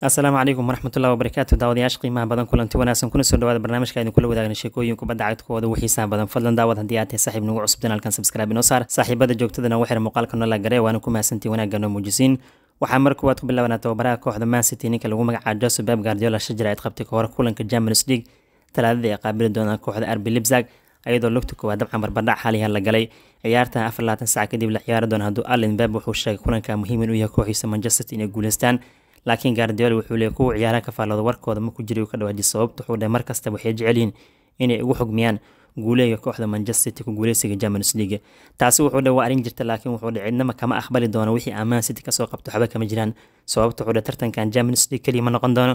asalaamu calaykum waraxmatullahi wabarakaatu daawadayaasha qiimaha badan kulanti wanaagsan kuna soo dhawaada barnaamijka idin kula wadaagna sheekooyin kubadda cagtkooda wixiisaha badan fadlan daawad haddii aad tahay saaxiib nagu cusub janaalkan subscribe inoo saar saaxiibada joogtadana waxir muuqaalka noola garee waana ku mahadsantii wanaagga noo muujisiin waxaa mar kuwaad ku bilaabanaa tababaraha kooxda mancity ninka lagu magacaabo joseph bab guardiola shajir ayd qabtay kahor kulanka champions league talaadada ay qaabili doonaan kooxda arbi libsag ayadoo lugta koowaad dabcan barbardhac xaaliyan la galay ciyaartan afar labaatan saac kadib la ciyaari doona hadduu allen bab wuxuu sheegay kulanka muhiim inuu yahay kooxiisa manchester inay guuleystaan laakiin gaardiool wuxuu leeyay kuwa ciyaaraha ka faallooda warkooda ma ku jiri ka dhawaaji sababta wuxuu dhahay markasta waxay jecel inay ugu xugmiyaan guuleyga kooxda Manchester City ku guuleysiga Champions League taasi wuxuu dhahay waa arrin jirta laakiin wuxuu dhahay cidnama kama aqbali doono wixii amaan City kasoo soo qabto xaba kama jiraan sababta wuxuu dhahay tartankan Champions League kaliya ma noqon doono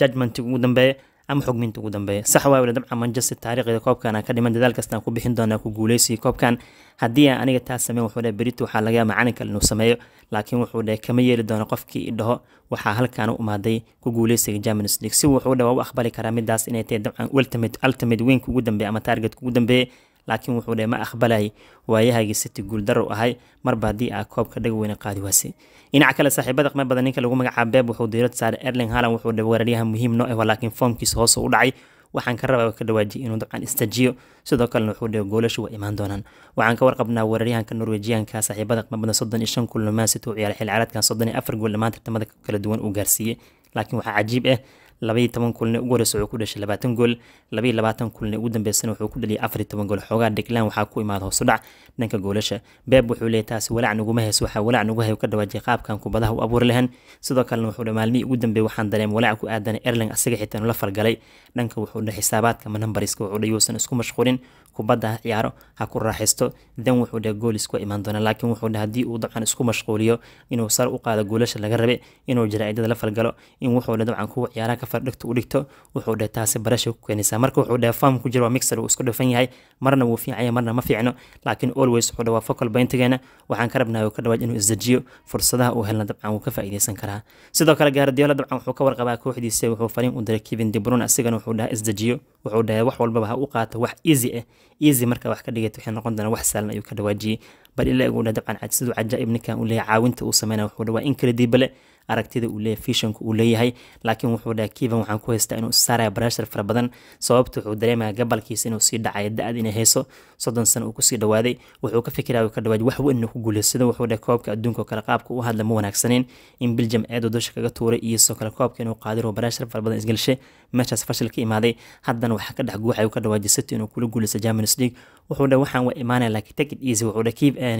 judgment ugu dambeeya ama xogminta ugu dambeeya sax waa weli dabcan manchester taariikhda koobkan ka dhiman dadaal kastaan ku bixin doonaa ku guuleysiga koobkan haddii aan aniga taas sameyn wuxuu dheh berito waxaa laga yaaba macalin kale inuu sameeyo laakiin wuxuu dheh kama yeeli doono qofkii idhaho waxaa halkaan u imaaday ku guuleysiga champions league si wuxuu dheh waa u aqbali karaa midaas inay tahay dabcan ultimate ultimate weynka ugu dambeeya ama targetka ugu dambeeya laakiin wuxuu dhe ma aqbalayay waayahaygii city guuldarow ahay marba haddii aa koobka dhagweyne qaadi waasay dhinaca kale saaxiibada qme badan ninka lagu magacaaba beeb wuxuu diirad saaray erling haalan wuxuu dhe weeraryahan muhiim noo ah laakiin foomkiisa hoose u dhacay waxaan ka rabaa ka dhawaajiyay inuu dabcan istajiyo sidoo kalena wuxuu dhe goolashu waa imaan doonaan waxaan ka warqabnaa weeraryahanka norwejiyaanka saaxiibada qme badan soddon iyo shan kulamaasita u ciyaaray xilciyaareedkan soddon iyo afar gool dhammaan tartamada kala duwan uu gaarsiiyey laakiin waxaa cajiib ah labaiyo toban kulna ugu horeysa wuxuu ku dhashay labaatan gool labaiyo labaatan kulna ugu dambeysana wuxuu ku dhaliyay afariyo toban gool xoogaa dhiglaan waxaa ku imaada hoosudhac dhanka goolasha beeb wuxuu leeyay taasi walaac nuguma heys waxaa walaac nugu hayo ka dhawaajay qaabkan kubadaha u abuuri lahan sidoo kalena wuxuu maalmihii ugu dambeeyay waxaan dareem walaac ku aadan erling asaga xitaa nula fargalay dhanka wuxuu dha xisaabaadka manambariska wuxuu dha yuusan isku mashquulin kubadda ciyaaro ha ku raaxaysto dan wuxuu dhaha gool iskua imaan doona laakiin wuxuu dhaha haddii uu dabcan isku mashquuliyo inuu sar u qaado goolasha laga rabe inuu jaraa'idada la falgalo in wuxuu dhaha dabcan kuwa ciyaaraha ka fardhigta u dhigto wuxuu dheh taasi barasha ku keenaysaa marka wuxuu dheh farm ku jira waa mixer uu isku dhafan yahay marna wuu fiicanya marna ma fiicno laakiin always wuxuu dheh waa focal bayntigeena waxaan ka rabnahay uu ka dhawaaj inuu isdejiyo fursadaha uu helna dabcan wuu ka faa'iidaysan karaa sidoo kale gaardiola dabcan wuxuu ka warqabaa kooxdiisa wuxuu fariin u diray kevin de asigana wuxuu dhaha isdejiyo wuxuu dhahay wax walbaba ha u qaato wax easy ah easy marka wax ka dhigato waxay noqon doonaa wax saalan ayuu ka dhawaajiyey bal ilaa uu dheh dabcan siduu cajaa'ib ninkan u leeyahay caawinta uu sameynaya wuxuu dhah waa incredible aragtida uu leeyahay visionka uu leeyahay laakiin wuxuu dhahay kiivan waxaan ku haystaa inuu saaraya pressure fara badan sababta ah wuxuu dareemaya gabalkiisa inuu sii dhacayo da-ad inay hayso soddon sano uu kusii dhawaaday wuxuu ka fikiraya uu ka dhawaaj wax weyn ku guulaysado wuxuu dhahay koobka adduunka oo kale qaabka u hadla ma wanaagsaneyn in Belgium aad dusha kaga tuuray iyo sidoo kale koobka inuu qaadiro pressure fara badan isgelshay meeshaas fashil ka imaaday haddana waxa ka dhex guuxay uu ka dhawaajay inuu kula guulaysto Champions League wuxuu dhe waxaan waa imaanaya laakiin take easy wuxuu dhe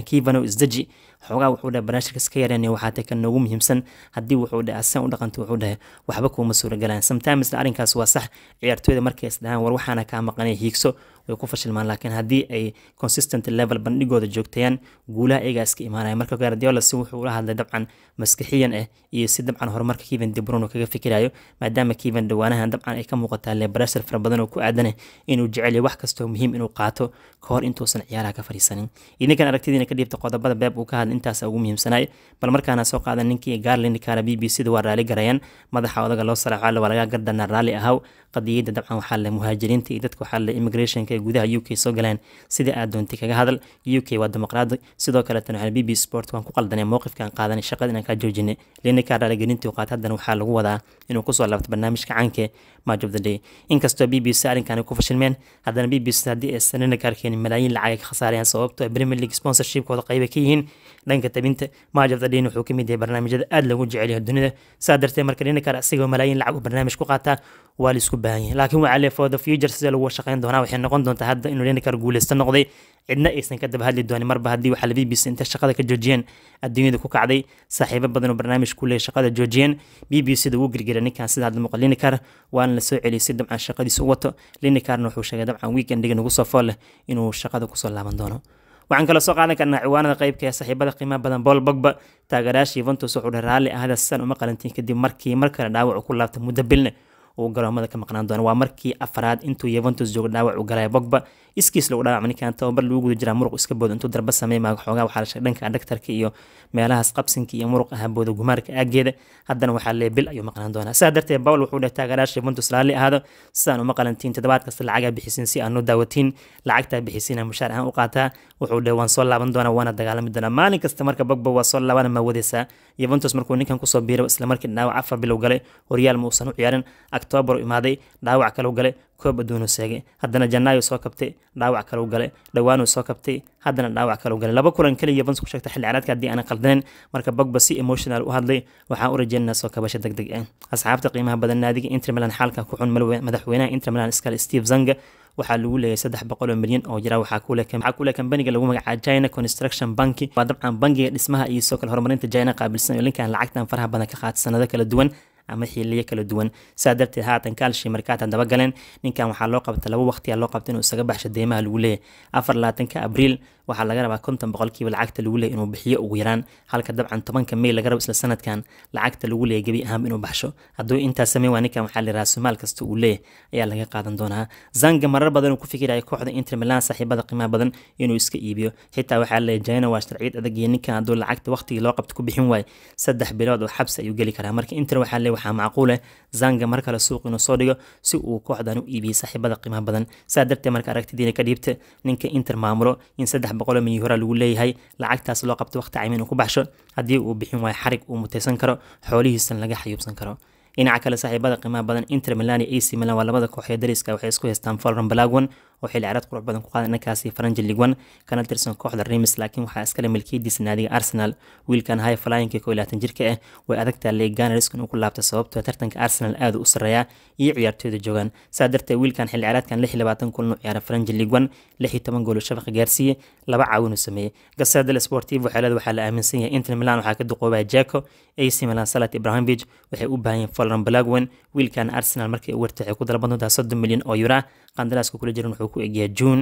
kiivano eh, isdeji xoogaa wuxuu dhe banaashirka iska yareen waxaate kan noogu muhiimsan haddii wuxuu dhe asan u dhaqanto wuxuu dhahay waxba kuuma suura galaan sometimes arrinkaas waa sax ciyaartooyda markay is war waxaana kaa maqanay hiigso way ku fashilmaan laakiin haddii ay consistent level bandhigooda joogtayaan guulaha iyagaa iska imaanaya marka gaardiola si wuxuu ula hadlay dabcan maskixiyan ah eh, iyo si dabcan horumarka keven debruno kaga fikirayo maadaama keven dhawaanahan dabcan ay ka muuqataa lebrasar fara badan oo ku aadanah eh, inuu jecelyo wax kastoo muhiim inuu qaato ka intuusan ciyaaraha ka fadhiisanin idinkan aragtidiina ka dhiibta qodobada beeb uu ka hadla intaas ugu muhiimsanay bal markaana soo qaadan ninkii garlin b b c da waa raali garayaan madaxa odaga loo saracaalo waa laga gardanaa raalli qadiyadda dabcan waxaa le muhaajiriinta iyo dadka waxaa le immigrationka ee gudaha u k soo galeen sida aad doontay kaga hadal u k waa dimuqraadi sidoo kaleetana waxaan b b sport waan ku qaldanay mowqifkaan qaadanay shaqada inaan kaa joojinay lina kaa dhaaligelintii qaat haddana waxaa lagu wadaa inuu kusoo laabto barnaamijka caanka match of the day inkastoo b b c arrinkan ay ku fashilmeen haddana b b c haddii ay sanana gaarkeen malaayiin lacag ay ka khasaarayaan sababtoo ah premier league sponsorshipkooda qaybay ka yihiin dhanka tabinta match of the day wuxuu ka mid yahay barnaamijyada aad loogu jecel yahay dunida saa darteed marka lina kaar asigoo malaayiin lacag u barnaamij ku qaataa waa la isku baahan yahay laakiin waxaa le for the future sida lagu shaqayn doonaa waxay noqon doontaa hadda inuu Lineker guuleysta noqday cidna aysan ka daba hadli doonin marba haddii waxaa la BBC inta shaqada ka joojiyeen adduunyada ku kacday saaxiibo badan oo barnaamij ku leeyahay shaqada joojiyeen BBC-da wuu girgiray ninkan sida hadda muuqal Lineker waana la soo si dabcan shaqadiisa wato Linekerna wuxuu sheegay dabcan weekendiga nagu soo fool inuu shaqada kusoo laaban doono waxaan kala soo qaadan karnaa ciwaanada qeybka ee saaxiibada qiimaha badan bool bogba taageerayaasha yuventus wuxuu dhahay raalli ahada sidan uma qalantiin kadib markii mar kale dhaawac ku laabtay muddo bilne uu garoomada ka maqnaan doono waa markii afraad intuu Juventus joogo dhaawac u galay Pogba iskiis lagu dhaawacay ninkan tababar lagu guda jiraa muruq iska boodo intuu darba sameeyay xoogaa waxaa la sheegay dhanka dhaktarka iyo meelahaas qabsinka iyo muruq ahaan booda gumaarka aageeda haddana waxaa lee bil ayuu maqnaan doonaa sidaa darteed Paul wuxuu dhahay taageerayaasha Juventus laali ahaado sidaan uma qalantiin toddobaad kasta lacagaa bixisin si aanu daawatiin lacagtaa bixisina mushaar ahaan u qaataa wuxuu dhahay waan soo laaban doonaa waana dagaalami doonaa maalin kasta marka Pogba waa soo laabana ma wadaysaa Juventus markuu ninkan ku soo biiray isla markii dhaawac afar bilow galay Real ma uusan u ciyaarin octoobar u imaaday dhaawac kalau galay koob adduunuu seegay haddana jannaayuu soo kabtay dhaawac kalau galay dhowaanuu soo kabtay haddana dhaawac kalau galay laba kulan keliya bans ku sheegta xilli ciyaareedka haddii aanan qaldinayn marka bogba si emotional u hadlay waxaan u rajeynanaa soo kabasho degdeg ah asxaabta qiimaha badan naadiga inter milan xaalka ku xun madaxweynaha inter milan iskale steve zanga waxaa lagu leeyahay saddex boqol oo milyan oo jira waxaa kule kambaniga lagu magacaaba china construction banki waa dabcan bangiga dhismaha iyo soo kale horumarinta china qaabilsan oo linkan lacagtan faraha badan ka qaata sanado kala duwan ama xiliyo kala duwan saa darteed haatan kaalshii markaatan dabagaleen ninkan waxaa loo qabta laba waqtiyaa loo qabta inuu isaga baxsho deymaha lagu leeyahy afar labaatanka abriil waxaa laga rabaa konton boqolkiiba lacagta lagu leeyahy inuu bixiyo ugu yaraan halka dabcan tobanka mey laga rabo isla sanadkan lacagta lagu leeyahy gebi ahaanba inuu baxsho hadduu intaas sameyn waa ninkan waxaa la yirahaa somaal kasta uu leeyahy ayaa laga qaadan doonaa zanga marar badan uu ku fikiraya kooxda inter milan saaxiibada qiimaha badan inuu iska iibiyo xitaa waxaa la jana waa sharciyad adag iyo ninkan hadduu lacagta waqtigii loo qabta ku bixin waayo saddex bilood oo xabsi ayuu geli karaa marka inter waxaa leeyahy waxaa macquuleh zanga mar kale suuq inuu soo dhigo si uu kooxdan u iibiyey saaxiibada qiimaha badan saa darteed marka aragtidiina ka dhiibta ninka inter maamulo in saddex boqoloo milyan hora lagu leeyahay lacagtaas loo qabto waqti caymin uu ku baxsho haddii uu bixin waayo xarig uu mutaysan karo xoolihiisan laga xayuubsan karo dhinaca kale saaxiibada qiimaha badan inter milani ac milan waa labada kooxee dariska ah waxay isku haystaan volran balagwan oo xilli ciyaareed qurux badan ku qaaday dhankaasi faranji ligwan kana tirsan kooxda remis laakiin waxaa iskale milkiyadiisa naadiga arsenal wiilkan high flyinka koo laatan jirka ah way adag taalay ganariskan uu ku laabtay sababtoo ah tartanka arsenal aada u sareeya iyo ciyaartooyda joogaan saa darteed wiilkan xilli ciyaareedkan lix labaatan kulan u ciyaaray faranji ligwan lix iyo toban gool shafaqa gaarsiiyey laba caawin uu sameeyey gaseedal sportiv waxeelada waxaa la aaminsan yahay inter milan waxaa ka duqoobaya jeko ac milan salat ibrahimovic waxay u baahan yihiin folan balagwen wiilkan arsenal markii u wartaxay ku dalban doontaa soddon milyan oo yura qandaraaska kula jiran wuxuu oo ku egyahay juun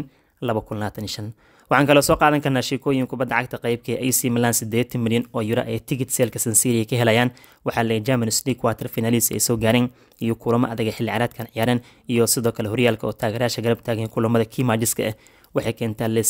waxaan kaloo soo qaadan karnaa sheekooyin kubadda cagta qeybka ac milan sideetan milyan oo yuro ay tigit seelka sansiria ka helayaan waxaa la german sli quarter finalis ay soo gaareen iyo kulamo adag xilli caraadkan ciyaareen iyo sidoo kale horyaalka oo taageerayaasha garab taagan kulamada kiimaajiska ah waxay keentaa le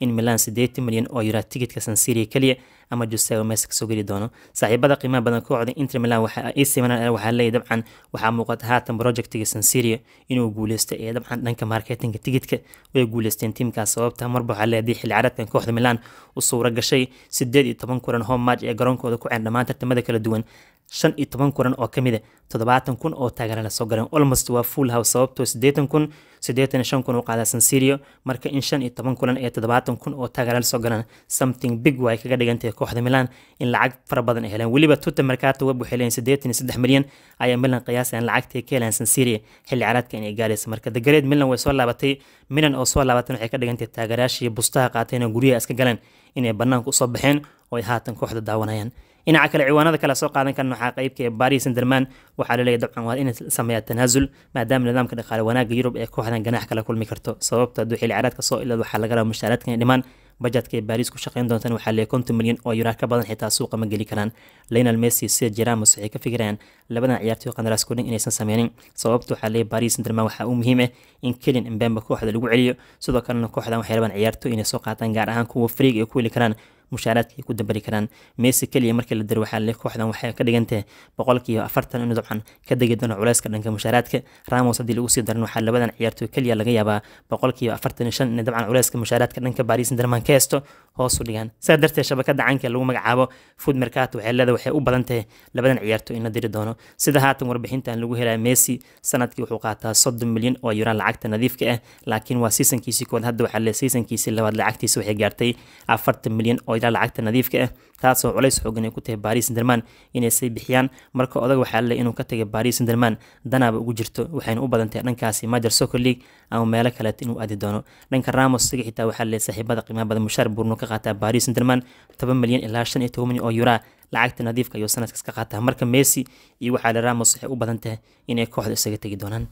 in milan sideetan milyan oo yiraa tikidka sansiria keliya ama juseo meesa kasoo geli doono saaxiibada qiimaha badan kooxda inter milan waxaa ah, leeyahy dabcan waxaa muuqata haatan projectiga sansiria inuu guuleysto ee dabcan dhanka marketinga tikidka way guuleysteen tiimkaas sababta marba waxaa leeyahay xilli caraadkan kooxda milan u suura gashay sideed iyo toban kulan home ee garoonkooda ku ceen dhammaan tartamada kala duwan shan iyo toban kulan oo kamida a kun oo ah, taageerana soo galeen olmost waa full house sababtoo siddeetan kun siddeetan shan kun u sansirio marka in shan iyo toban kulan ee toddobaatan kun oo taageerana soo galeen something big waa kaga dhigantahay kooxda milan in lacag fara badan ay heleen weliba tuta markaato web waxay leeyiin siddeetan iyo saddex milyan ayaa milan qiyaasayaan lacagtay ka heleen sansirio xilli caraadka inay gaaraysa marka dagareed milan way soo laabatay milan oo soo laabatan waxay ka dhigantahay taageerayaashii bustaha qaatayna guryaha iska galeen inay bannaanka usoo baxeen oo ay haatan kooxda daawanayaan dhinaca kale ciwaanada kale soo qaadan karna waxaa qeybka ee bari sanderman waxaa laleeyahy dabcan waa in sameeyaa tanaazul maadaama nidaamka dhaqaale wanaaga yurub ee kooxdan ganax kala kulmi karto sababta hadduu xilli caraadka soo ilad waxaa laga rabaa mushaaraadka inay dhimaan bajetka ay bariis ku shaqayn doontaan waxaa leeyahy konton milyan oo yuraa ka badan xitaa suuqa ma geli karaan linal messi sida jeramos waxay ka fikirayaan labadan ciyaartoy oo qandaraas kudhin inaysan sameynin sababta waxaa leeyahy bariis sanderman waxaa u muhiim ah in kelin embemba kooxda lagu celiyo sidoo kalena kooxdan waxay rabaan ciyaartoy inay soo qaataan gaar ahaan kuwa friig ay ku weli karaan mushaaraadka ay ku dambari karaan meesi keliya markii la diro waxaa kooxdan waxay ka dhigantahay boqolkiiyo afartan inuu dabcan ka degi doono culayska dhanka mushaaraadka ramos haddii lagu sii daran waxaa labadan ciyaartooy keliya laga yaabaa boqolkiiyo afartan shan inay dabcan culayska mushaaraadka dhanka baris derman ka heesto hoosu dhigaan sidaa darteed shabakada canka lagu magacaabo food mercato waxeelada waxay u badan tahay labadan ciyaartooy in la diri doono sida haatan warbixintan lagu helaya messi sanadkii wuxuu qaataa soddon milyan oo yuran lacagta nadiifka ah laakiin waa siisankiisii koowaad hadda waxaa le siisankiisii labaad lacagtiisa waxay gaartay afartan milyan oo oo ilaa lacagta nadiifka ah taasoo culays xoogan ay ku tahay baris senderman inaysay bixiyaan marka odag waxaa lle inuu ka tegay baris senderman danaaba ugu jirto waxayna u badantay dhankaasi major soccer league ama meelo kaleet inuu aadi doono dhanka ramos siga xitaa waxaa lle saaxiibada qiimaha badan mushaar buurno ka qaataa baris senderman toban milyan ilaa shan iyo toban milyan oo yuraa lacagta nadiifka ayuu sanadkaas ka qaataa marka messi iyo waxaa le ramos waxay u badan tahay inay kooxda isaga tegi doonaan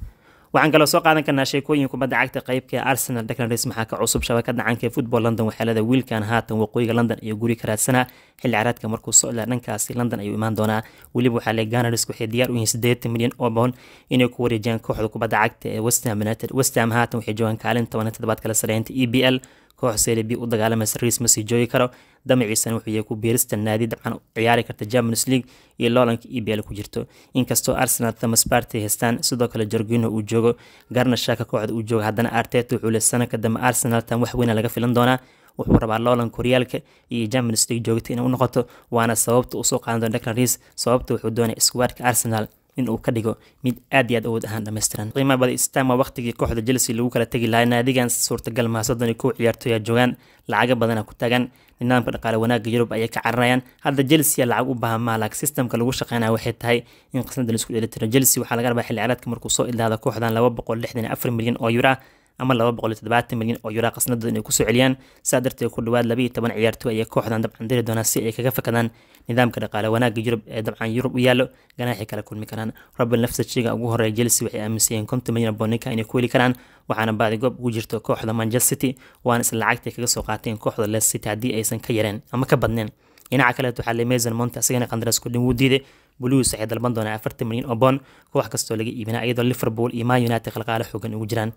waxaan kaloo soo qaadan karnaa sheekooyin kubadda cagta qeybka ee arsenal declan riis maxaa ka cusub shabakada caanka ee football london waxaalada wiilkan haatan waqooyiga london iyo guri ka raadsanaa xilli caraadka markuu soo dhankaasi london ayuu imaan doonaa weliba waxaa lee ganars waxay diyaar u yihiin siddeetan milyan oo boon inay ku wareejiyaan kooxda kubadda cagta ee westham united westham haatan waxay joogaan kaalin tobanka toddobaad sareynta e b l koox selebi u dagaalamaysa riis ma sii joogi karo damaciisana wuxuu yahay ku biirista naadi dabcan ciyaari karta Champions League iyo loolanka EPL ku jirto inkastoo Arsenal Thomas Partey haystaan sidoo kale Jorginho uu joogo Garnashaka kooxda uu joogo haddana Arteta wuxuu leeyahay sanadka dambe Arsenal tan wax weyn laga filan doonaa wuxuu rabaa loolan koryaalka iyo Champions League joogta inay u noqoto waana sababta uu qaadan doono Declan sababta wuxuu doonaya iskuwaadka Arsenal inuu ka dhigo mid aad iyo aad awood ahaan dhammaystiran qiimaha baday stam waa waqtigii kooxda chelsea lagu kala tegi lahaa naadigan suurtagal maha soddon iyo kow ciyaartooy joogaan lacaga badana ku taagan nidaamka dhaqaale wanaagga yurub ayay ka caranayaan hadda chelsea lacag u baahan maha laakiin sistamka lagu shaqeynaya waxay tahay in qisnada la isku dheelitiro chelsea waxaa laga rabaa xilli ciyaareedka markuu soo ilaado kooxdan laba boqol lixdan iyo afar milyan oo euro ah ama milyan oo yuraa khasnada inay kusoo celiyaan saa darteed ku dhawaad ciyaartoy ayay kooxdan dabcan diri doonaa si ay kaga fakadaan nidaamka dhaqaale wanaaga yurub ee dabcan yurub u yaallo ganaaxi kala kulmi karaan robel nafsajiga ugu horeeya chelsea waxay aaminsayeen konton milyan booninka inay ku heli karaan waxaana baadigob ugu jirto kooxda manchester city waana isla lacagtay kaga soo qaateen kooxda les city haddii aysan ka yareen ama ka badneen dhinaca kaleet waxaa le mason monte isagana qandaras ku wuu diiday blues waxay dalban doonaa afartan milyan oo boon koox kastoo laga iibinaa iyadoo liverpool iyo man united qalqaalo xoogan ugu jiraan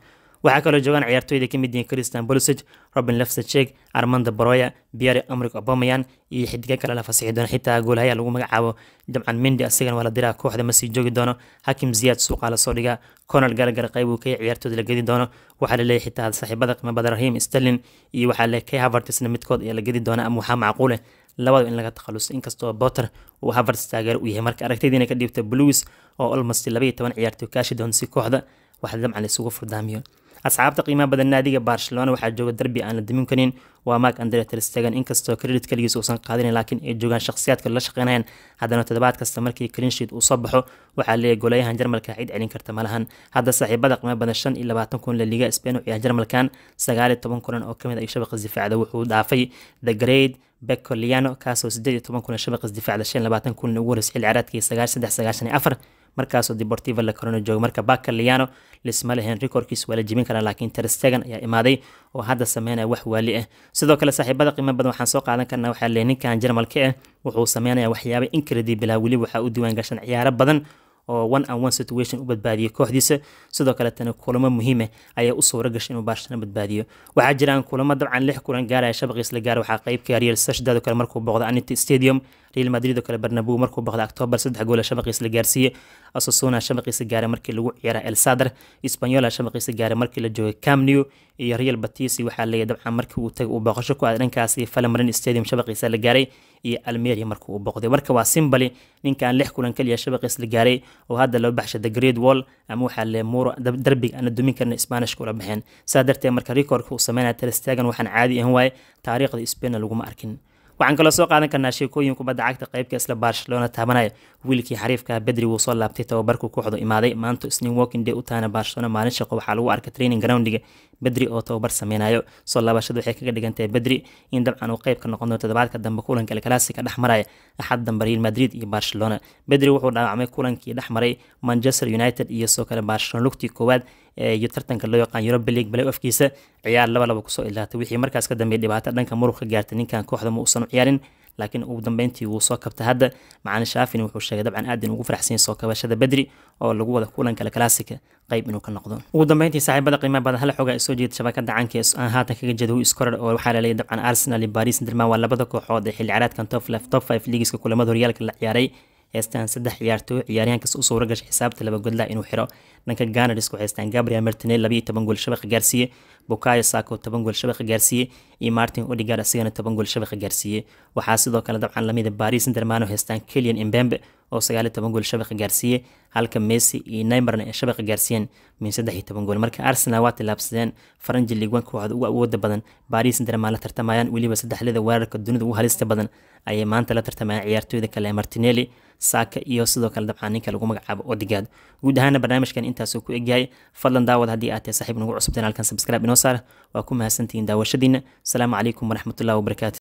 waxaa kaloo joogaan ciyaartooyda ka mid yihiin christian bolusig robin lefsacheg armanda baroya biare amrik obomayan iyo xidiga kale la fasixi doono xitaa goolhayaa lagu magacaabo jabcan mindi asigana waa la diraa kooxda ma joogi doono hakim ziyaad suuqaa lasoo dhiga conal galgar qayb uu kaya ciyaartooda la gedi doono waxaa laleeyahy xitaa saaxiibada qiimo rahim sterlin iyo waxaa le kay havertisna midkood ayaa la gedi doona ama waxaa macquule eh, labada in laga takhaluso inkastoo botter uu havertz taageero u yahay marka aragtaydiina ka dhiibta bluis oo olmasti labaiyo toban ciyaartooy kaashi doon si kooxda waxaa dabcan la furdaamiyo أصعاب تقييمها بدل نادي برشلونة وحاجة جوجا دربي أنا دمين waa mark andre terstegan inkastoo credit keligiis uusan qaadinin laakiin ay joogaan shakhsiyaadka la shaqeynayaan haddana toddobaad kasta markii cleanshiid uu soo baxo waxaa leeyahy goolayahan jarmalka cid celin karta ma hadda saaxiibada qiimo badan shan iyo labaatan kun la liga spain u ciyaar jarmalkan sagaal iyo toban kulan oo kamid a ah ay shabaqa isdifaacda wuxuu dhaafay the grade beko kaasoo siddeed iyo toban kun shabaqa isdifaacda shan labaatan kun ugu horeysay xil ciraadkii sagaal saddex sagaashan iyo afar markaasoo deportiva la corona jooga marka baka liano lismalehan rikorkiis waa la jebin karaa laakiin terstegan ayaa imaaday oo hadda sameynaya wax waali ah eh. sidoo kale saaxiibada qiimo badan waxaan soo qaadan karnaa waxaa le ninkan jarmalka ah eh, wuxuu sameynaya waxyaaba inkredi bilaa weli waxaa u diiwaan gashan ciyaaro badan oo one and one situation u badbaadiyay kooxdiisa sidoo kaletana kulamo muhiima eh ayaa u suura gashay inuu baarshana badbaadiyo waxaa jiraan kulamo dabcan lix kulan gaaraya shabaqii isla gaara waxaa qeybka yaryar sashdado kale markuu booqda anity stadium real madrid oo kale barnabu markuu baqday octoobar saddex goola shabaqiisa la gaarsiiyey asosona shabaqiisa gaaray markii lagu ciyaara el sadar spanyola shabaqiisa gaaray markii la joogay camnew iyo real batis waxaa leeyahy dabcan markii uu tagay uu booqasho ku aaday dhankaasi falmarin stadium shabaqiisa la gaaray iyo almeria marka uu booqday warka waa simbali ninkan lix kulan kaliya shabaqiis la gaaray oo hadda loo baxshay the great wall ama waxaa lee muuro darbiga aan dumin karin sbaanishka ula baxeen saa darteed marka rikoorka uu sameynaya taristaagan waxaan caadi ahan waaye taariikhda spainna laguma arkin waxaan kaloo soo qaadan karnaa sheekooyin kubadda cagta qeybka isla barcelona taabanaya wiilkii xariifka bedri wuu soo laabtay tababarku kooxdu imaaday maanta isniin working day u taana barcelona maalin shaqo waxaa lagu arkay training groundiga bedri oo tababar sameynayo soo laabashada waxay kaga dhigantahay bedri in dabcan uu qeyb ka noqon doono toddobaadka dambe kulanka alkalaasika dhex maraya axad dambe real madrid iyo barcelona bedri wuxuu dhaawacmay kulankii dhex maray manchester united iyo soo kale barcelona lugtii koowaad iyo tartanka loo yaqaan Europa League balay afkiisa ciyaar laba laba kusoo ilaatay wixii markaas ka dambeeyay dhibaato dhanka muruq ka gaartay ninkan kooxda ma uusan ciyaarin لكن او دنبنتي وو سوكبته هدا معانا شافين وحو الشاقة دبعان قادين وقو فرحسين سوكبه شادة بدري او اللقوة ده كولان كالكلاسيكا قيب منو كالنقضون او دنبنتي ساعي بدا قيمة بدا هلا حوغا اسو جيد شباكة دعان كيس ان آه، هاتا كيك جدهو اسكور او الوحالة لي دبعان ارسنالي لباريس اندرما والا بدا كو حوضي حيلي عراد كان توفلا في توفا في ليجيس كو كل مدهور يالك اللعياري heystaan saddex ciyaartooy ciyaaryahankaas u suura gashay xisaabta laba godlaa inuu xiro dhanka ganars ku heystaan gabriel martinel labayo toban gool shabaqa gaarsiiye bukayo saako toban gool shabaqa gaarsiiye iyo martin odigar asigana toban gool shabaqa gaarsiiye waxaa sidoo kale dabcan lamida ah baris intermano haystaan kelian embembe oo sagaaliy toban gool shabaqa gaarsiiyey halka messi iyo neymarna ay shabaqa gaarsiiyeen min saddex iyo toban gool marka arsenal waa tilaabsadeen faranji ligwan kooxda ugu awooda badan baris darmaa la tartamayaan weliba saddexlada weerarka dunida ugu halista badan ayay maanta la tartamayaan ciyaartooyda kale martinelli saaka iyo sidoo kale dabcaan ninka lagu magacaabo odigaad guud ahaana barnaamijkan intaasuu ku egyahay fadlan daawad haddii aad tahay saxiib nagu cusubteen halkan sabskraib inoo saar waa ku mahadsantihiin daawashadiina asalaamu calaykum waraxmatullahi wabarakaatu